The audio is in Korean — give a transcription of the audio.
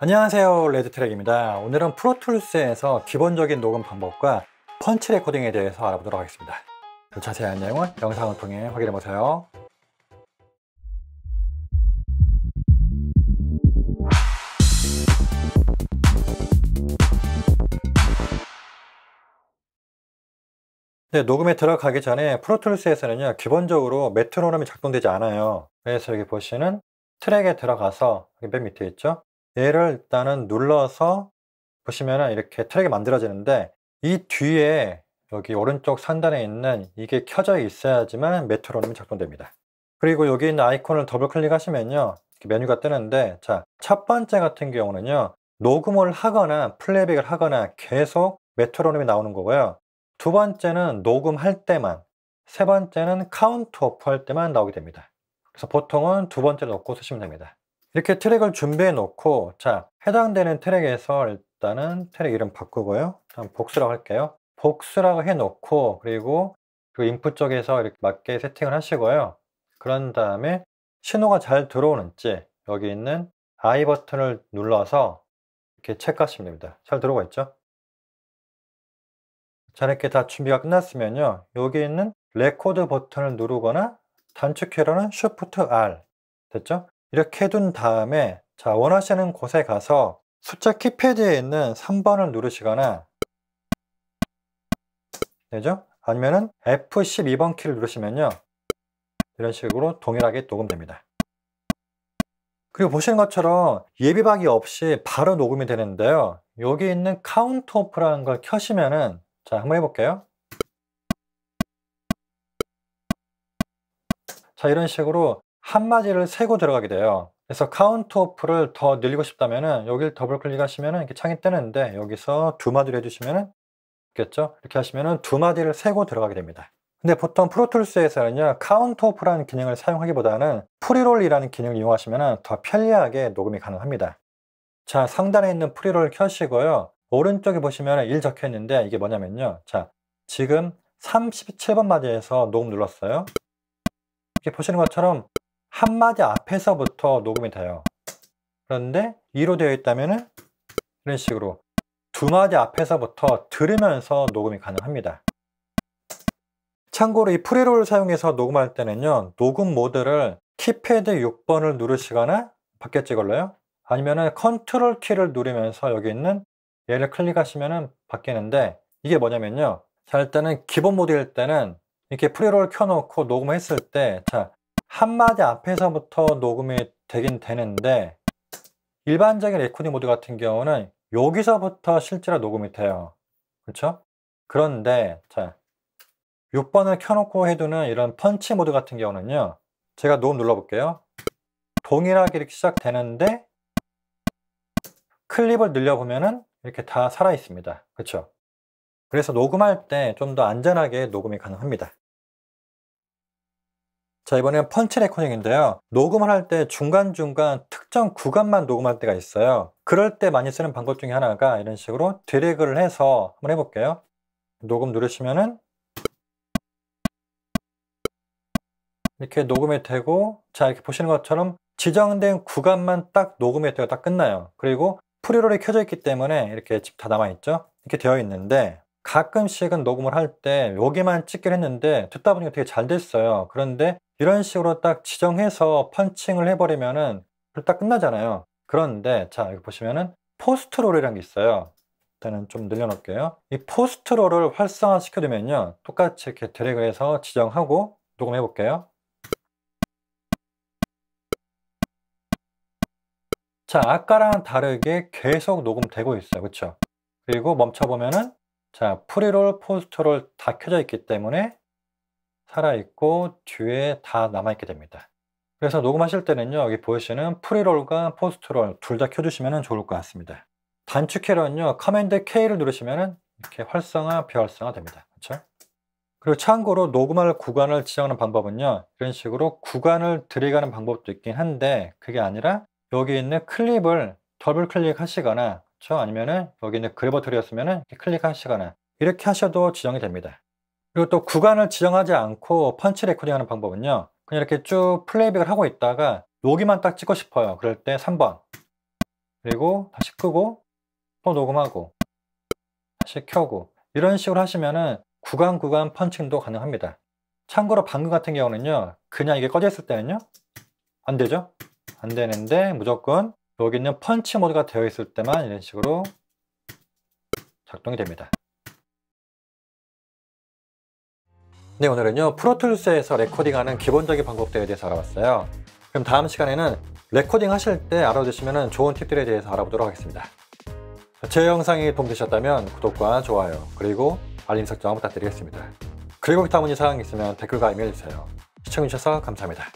안녕하세요 레드트랙입니다 오늘은 프로툴스에서 기본적인 녹음 방법과 펀치 레코딩에 대해서 알아보도록 하겠습니다 자세한 내용은 영상을 통해 확인해보세요 네, 녹음에 들어가기 전에 프로툴스에서는요 기본적으로 메트로놈이 작동되지 않아요 그래서 여기 보시는 트랙에 들어가서 여기 맨 밑에 있죠 얘를 일단은 눌러서 보시면은 이렇게 트랙이 만들어지는데 이 뒤에 여기 오른쪽 상단에 있는 이게 켜져 있어야지만 메트로놈이 작동됩니다. 그리고 여기 있는 아이콘을 더블 클릭하시면요. 메뉴가 뜨는데 자, 첫 번째 같은 경우는요. 녹음을 하거나 플레이백을 하거나 계속 메트로놈이 나오는 거고요. 두 번째는 녹음할 때만, 세 번째는 카운트 오프 할 때만 나오게 됩니다. 그래서 보통은 두 번째를 넣고 쓰시면 됩니다. 이렇게 트랙을 준비해 놓고 자 해당되는 트랙에서 일단은 트랙 이름 바꾸고요 다음 복수라고 할게요 복수라고 해 놓고 그리고 그 인풋 쪽에서 이렇게 맞게 세팅을 하시고요 그런 다음에 신호가 잘 들어오는지 여기 있는 I 버튼을 눌러서 이렇게 체크하시면 됩니다 잘 들어오고 있죠 자 이렇게 다 준비가 끝났으면요 여기 있는 레코드 버튼을 누르거나 단축키로는 Shift R 됐죠? 이렇게 해 둔 다음에 자 원하시는 곳에 가서 숫자 키패드에 있는 3번을 누르시거나 되죠? 아니면은 F12번 키를 누르시면요 이런 식으로 동일하게 녹음됩니다 그리고 보시는 것처럼 예비박이 없이 바로 녹음이 되는데요 여기 있는 카운트 오프라는 걸 켜시면은 자 한번 해볼게요 자 이런 식으로 한 마디를 세고 들어가게 돼요. 그래서 카운트 오프를 더 늘리고 싶다면은 여기를 더블 클릭하시면 이렇게 창이 뜨는데 여기서 두 마디를 해주시면은 겠죠 이렇게 하시면은 두 마디를 세고 들어가게 됩니다. 근데 보통 프로툴스에서는요 카운트 오프라는 기능을 사용하기보다는 프리롤이라는 기능을 이용하시면 더 편리하게 녹음이 가능합니다. 자 상단에 있는 프리롤 켜시고요 오른쪽에 보시면 1 적혀 있는데 이게 뭐냐면요 자 지금 37번 마디에서 녹음 눌렀어요. 이렇게 보시는 것처럼 한마디 앞에서부터 녹음이 돼요. 그런데 2로 되어 있다면 이런 식으로 두 마디 앞에서부터 들으면서 녹음이 가능합니다. 참고로 이 프리롤을 사용해서 녹음할 때는요. 녹음 모드를 키패드 6번을 누르시거나 바뀌었지 걸래요 아니면은 컨트롤 키를 누르면서 여기 있는 얘를 클릭하시면은 바뀌는데 이게 뭐냐면요. 자 일단은 기본 모드일 때는 이렇게 프리롤 켜놓고 녹음했을 때자 한마디 앞에서부터 녹음이 되긴 되는데 일반적인 레코딩 모드 같은 경우는 여기서부터 실제로 녹음이 돼요. 그렇죠? 그런데 자 6번을 켜놓고 해두는 이런 펀치 모드 같은 경우는요. 제가 녹음 눌러볼게요. 동일하게 이렇게 시작되는데 클립을 늘려보면은 이렇게 다 살아있습니다. 그렇죠? 그래서 녹음할 때 좀 더 안전하게 녹음이 가능합니다. 자 이번엔 펀치 레코딩인데요 녹음을 할 때 중간중간 특정 구간만 녹음할 때가 있어요 그럴 때 많이 쓰는 방법 중에 하나가 이런 식으로 드래그를 해서 한번 해볼게요 녹음 누르시면은 이렇게 녹음이 되고 자 이렇게 보시는 것처럼 지정된 구간만 딱 녹음이 되어 딱 끝나요 그리고 프리롤이 켜져 있기 때문에 이렇게 집다 남아있죠 이렇게 되어 있는데 가끔씩은 녹음을 할 때 여기만 찍긴 했는데 듣다 보니까 되게 잘 됐어요 그런데 이런 식으로 딱 지정해서 펀칭을 해버리면은 딱 끝나잖아요. 그런데 자 여기 보시면은 포스트롤이라는 게 있어요. 일단은 좀 늘려놓을게요. 이 포스트롤을 활성화시켜두면요. 똑같이 이렇게 드래그해서 지정하고 녹음해볼게요. 자 아까랑 다르게 계속 녹음되고 있어요. 그렇죠? 그리고 멈춰보면은 자 프리롤, 포스트롤 다 켜져 있기 때문에 살아있고 뒤에 다 남아있게 됩니다. 그래서 녹음하실 때는요 여기 보이시는 프리롤과 포스트롤 둘 다 켜주시면 좋을 것 같습니다. 단축캐로는요 커맨드 K를 누르시면 이렇게 활성화, 비활성화 됩니다. 그렇죠? 그리고 참고로 녹음할 구간을 지정하는 방법은요 이런 식으로 구간을 들이가는 방법도 있긴 한데 그게 아니라 여기 있는 클립을 더블 클릭하시거나 그렇죠? 아니면은 여기 있는 그래버터리였으면은 클릭하시거나 이렇게 하셔도 지정이 됩니다. 그리고 또 구간을 지정하지 않고 펀치 레코딩하는 방법은요. 그냥 이렇게 쭉 플레이백을 하고 있다가 녹음만 딱 찍고 싶어요. 그럴 때 3번 그리고 다시 끄고 또 녹음하고 다시 켜고 이런 식으로 하시면은 구간 구간 펀칭도 가능합니다. 참고로 방금 같은 경우는요. 그냥 이게 꺼져 있을 때는요. 안 되죠? 안 되는데 무조건 여기 있는 펀치 모드가 되어 있을 때만 이런 식으로 작동이 됩니다. 네 오늘은요 프로툴스에서 레코딩하는 기본적인 방법들에 대해서 알아봤어요 그럼 다음 시간에는 레코딩 하실 때 알아두시면 좋은 팁들에 대해서 알아보도록 하겠습니다 제 영상이 도움되셨다면 구독과 좋아요 그리고 알림 설정 부탁드리겠습니다 그리고 기타 문의 사항 있으면 댓글과 이메일 주세요 시청해주셔서 감사합니다